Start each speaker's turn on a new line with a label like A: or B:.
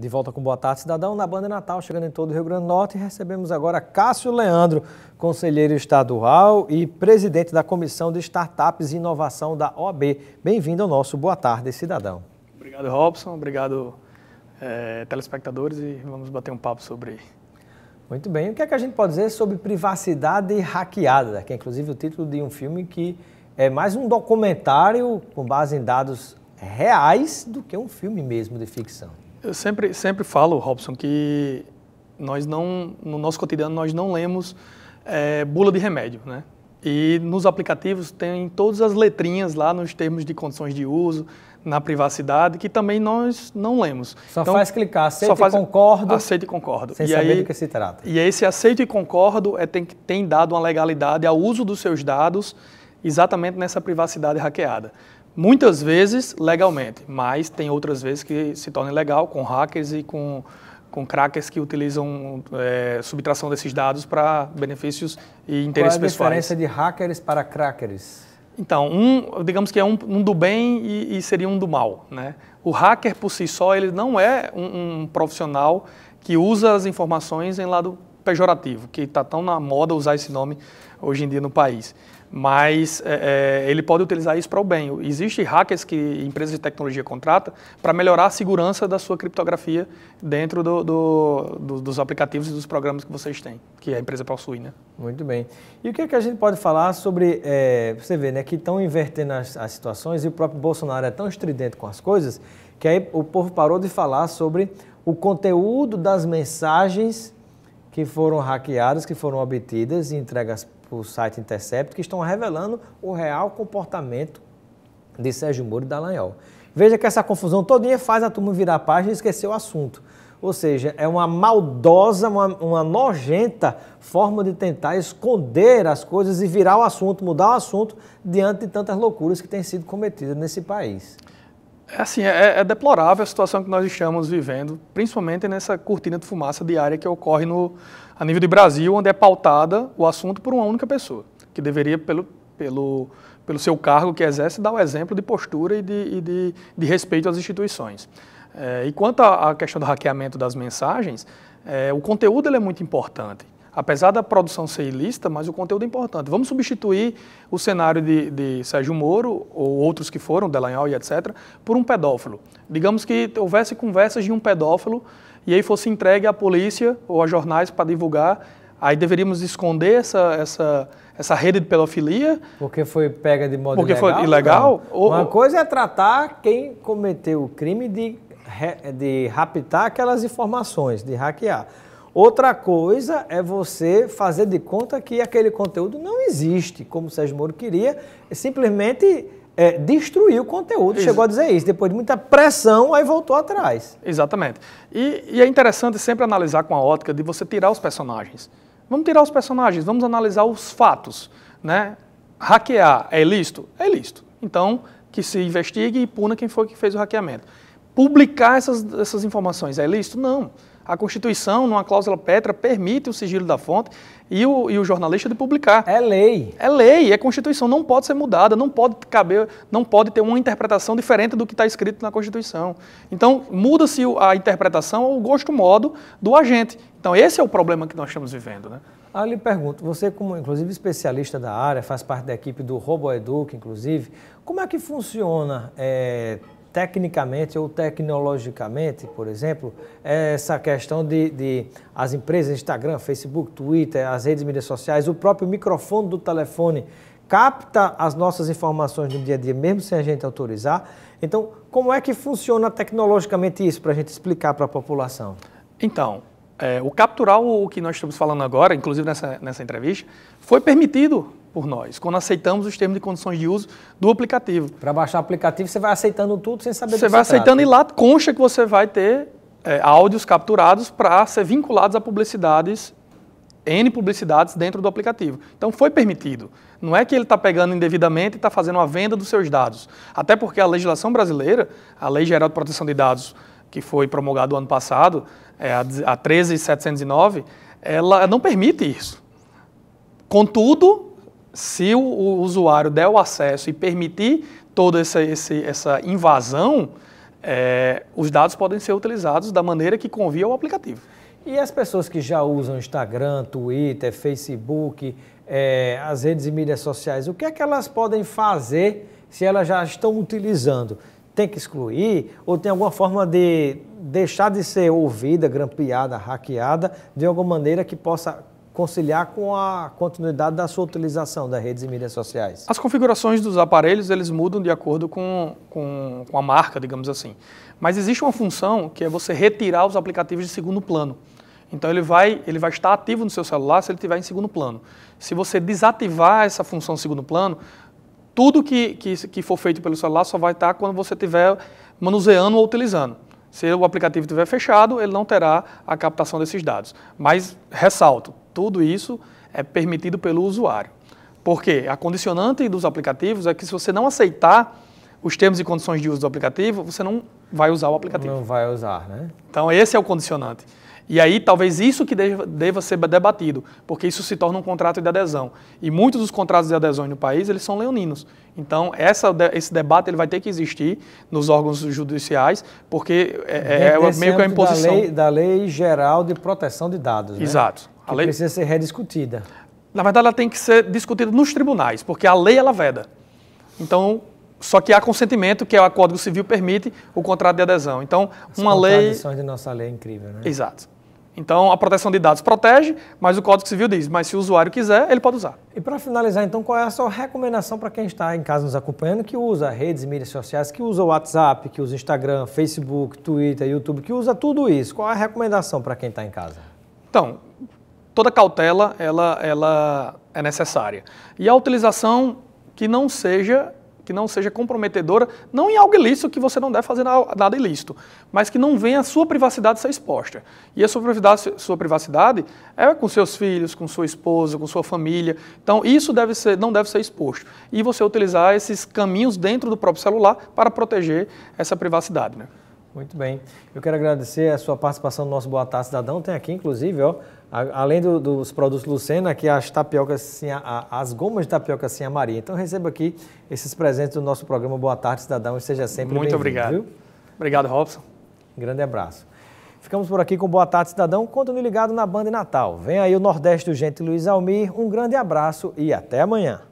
A: De volta com Boa Tarde Cidadão, na Banda Natal, chegando em todo o Rio Grande do Norte, recebemos agora Cássio Leandro, conselheiro estadual e presidente da Comissão de Startups e Inovação da OAB. Bem-vindo ao nosso Boa Tarde Cidadão.
B: Obrigado, Robson. Obrigado, é, telespectadores, e vamos bater
A: um papo sobre muito bem. O que é que a gente pode dizer sobre privacidade hackeada, que é inclusive o título de um filme que é mais um documentário com base em dados
B: reais do que um filme mesmo de ficção? Eu sempre, sempre falo, Robson, que nós não, no nosso cotidiano, nós não lemos é, bula de remédio, né? E nos aplicativos tem todas as letrinhas lá nos termos de condições de uso, na privacidade, que também nós não lemos. Só então, faz clicar, aceito faz, e concordo. Aceito e concordo. Sem e saber aí, do que se trata. E esse aceito e concordo é, tem, tem dado uma legalidade ao uso dos seus dados exatamente nessa privacidade hackeada. Muitas vezes legalmente, mas tem outras vezes que se torna ilegal com hackers e com, com crackers que utilizam é, subtração desses dados para benefícios e interesses pessoais. Qual é a pessoais. diferença de hackers para crackers? Então, um, digamos que é um, um do bem e, e, seria um do mal. Né? O hacker por si só, ele não é um, um profissional que usa as informações em lado pejorativo, que está tão na moda usar esse nome hoje em dia no país mas é, é, ele pode utilizar isso para o bem. Existem hackers que empresas de tecnologia contratam para melhorar a segurança da sua criptografia dentro do, do, do, dos aplicativos e dos programas que vocês têm, que a empresa possui, né?
A: Muito bem. E o que, é que a gente pode falar sobre, é, você vê, né, que estão invertendo as, as situações e o próprio Bolsonaro é tão estridente com as coisas que aí o povo parou de falar sobre o conteúdo das mensagens que foram hackeadas, que foram obtidas e entregas o site Intercept, que estão revelando o real comportamento de Sérgio Moro e Dallagnol. Veja que essa confusão todinha faz a turma virar a página e esquecer o assunto. Ou seja, é uma maldosa, uma, uma nojenta forma de tentar esconder as coisas e
B: virar o assunto, mudar o assunto diante de tantas loucuras que têm sido cometidas nesse país. É assim, é, é, deplorável a situação que nós estamos vivendo, principalmente nessa cortina de fumaça diária que ocorre no, a nível de Brasil, onde é pautada o assunto por uma única pessoa, que deveria, pelo, pelo, pelo seu cargo que exerce, dar o um exemplo de postura e de, e de, de respeito às instituições. É, e quanto à questão do hackeamento das mensagens, é, o conteúdo é muito importante apesar da produção ser ilícita, mas o conteúdo é importante. Vamos substituir o cenário de, de Sérgio Moro, ou outros que foram, Delanhol e etc., por um pedófilo. Digamos que houvesse conversas de um pedófilo e aí fosse entregue à polícia ou a jornais para divulgar, aí deveríamos esconder essa, essa, essa rede de pedofilia. Porque foi pega de modo Porque ilegal? Porque foi ilegal. Ou, Uma coisa é tratar
A: quem cometeu o crime de, de raptar aquelas informações, de hackear. Outra coisa é você fazer de conta que aquele conteúdo não existe, como o Sérgio Moro queria, é simplesmente é, o conteúdo, Ex chegou a dizer
B: isso. Depois de muita pressão, aí voltou atrás. Exatamente. E, e é interessante sempre analisar com a ótica de você tirar os personagens. Vamos tirar os personagens, vamos analisar os fatos. Né? Hackear é ilícito? É ilícito. Então, que se investigue e puna quem foi que fez o hackeamento. Publicar essas, essas informações é ilícito? Não. A Constituição, numa cláusula petra, permite o sigilo da fonte e o, e o jornalista de publicar. É lei. É lei, é Constituição, não pode ser mudada, não pode caber, não pode ter uma interpretação diferente do que está escrito na Constituição. Então, muda-se a interpretação o gosto modo do agente. Então, esse é o problema que nós estamos vivendo, né?
A: Ah, lhe pergunto, você como, inclusive, especialista da área, faz parte da equipe do Roboeduc, inclusive, como é que funciona é, tecnicamente ou tecnologicamente, por exemplo, é essa questão de, de, as empresas, Instagram, Facebook, Twitter, as redes mídias sociais, o próprio microfone do telefone capta as nossas informações no dia a dia, mesmo sem a gente autorizar. Então, como é que funciona tecnologicamente isso para a gente explicar para a população?
B: Então, é, o capturar o que nós estamos falando agora, inclusive nessa, nessa entrevista, foi permitido por nós, quando aceitamos os termos e condições de uso do aplicativo. Para baixar o aplicativo, você vai aceitando tudo sem saber Você vai aceitando trata. e lá concha que você vai ter é, áudios capturados para ser vinculados a publicidades, N publicidades dentro do aplicativo. Então foi permitido. Não é que ele está pegando indevidamente e está fazendo a venda dos seus dados. Até porque a legislação brasileira, a Lei Geral de Proteção de Dados, que foi promulgada o ano passado, é, a 13709, ela não permite isso. Contudo, se o, o usuário der o acesso e permitir toda essa, esse, essa invasão, é, os dados podem ser utilizados da maneira que convia o aplicativo.
A: E as pessoas que já usam Instagram, Twitter, Facebook, é, as redes e mídias sociais, o que é que elas podem fazer se elas já estão utilizando? Tem que excluir ou tem alguma forma de deixar de ser ouvida, grampeada, hackeada de alguma maneira que possa conciliar com a continuidade da sua utilização
B: das redes e mídias sociais? As configurações dos aparelhos eles mudam de acordo com, com, com a marca, digamos assim. Mas existe uma função que é você retirar os aplicativos de segundo plano. Então ele vai, ele vai estar ativo no seu celular se ele estiver em segundo plano. Se você desativar essa função segundo plano, tudo que, que, que for feito pelo celular só vai estar quando você estiver manuseando ou utilizando. Se o aplicativo estiver fechado, ele não terá a captação desses dados. Mas, ressalto, tudo isso é permitido pelo usuário. Porque a condicionante dos aplicativos é que se você não aceitar os termos e condições de uso do aplicativo, você não vai usar o aplicativo. Não vai usar, né? Então esse é o condicionante. E aí talvez isso que deva ser debatido, porque isso se torna um contrato de adesão. E muitos dos contratos de adesão no país, eles são leoninos. Então essa, esse debate ele vai ter que existir nos órgãos judiciais, porque é, é, é meio que a imposição... Da lei,
A: da lei Geral de
B: Proteção de Dados, né? Exato. Né? Que lei... precisa ser rediscutida. Na verdade, ela tem que ser discutida nos tribunais, porque a lei ela veda. Então, só que há consentimento, que é o Código Civil permite o contrato de adesão. Então, As uma lei. As
A: de nossa lei é incrível, né?
B: Exato. Então, a proteção de dados protege, mas o Código Civil diz, mas se o usuário quiser, ele pode usar.
A: E para finalizar, então, qual é a sua recomendação para quem está em casa nos acompanhando, que usa redes e mídias sociais, que usa o WhatsApp, que usa Instagram, Facebook, Twitter, YouTube, que usa tudo isso? Qual é a recomendação para quem está em casa?
B: Então, toda cautela, ela, ela é necessária. E a utilização que não seja que não seja comprometedora, não em algo ilícito, que você não deve fazer nada ilícito, mas que não venha a sua privacidade ser exposta. E a sua privacidade, sua privacidade é com seus filhos, com sua esposa, com sua família. Então, isso deve ser, não deve ser exposto. E você utilizar esses caminhos dentro do próprio celular para proteger essa privacidade. Né?
A: Muito bem. Eu quero agradecer a sua participação no nosso Boa Tarde Cidadão. Tem aqui, inclusive, ó, a, além do, dos produtos Lucena, aqui as tapiocas, a, as gomas de tapioca assim a Maria. Então receba aqui esses presentes do nosso programa Boa Tarde Cidadão e seja sempre Muito obrigado. Viu? Obrigado, Robson. Grande abraço. Ficamos por aqui com Boa Tarde Cidadão. Continue ligado na Banda Natal. Vem aí o Nordeste do Gente Luiz Almir. Um grande abraço e até amanhã.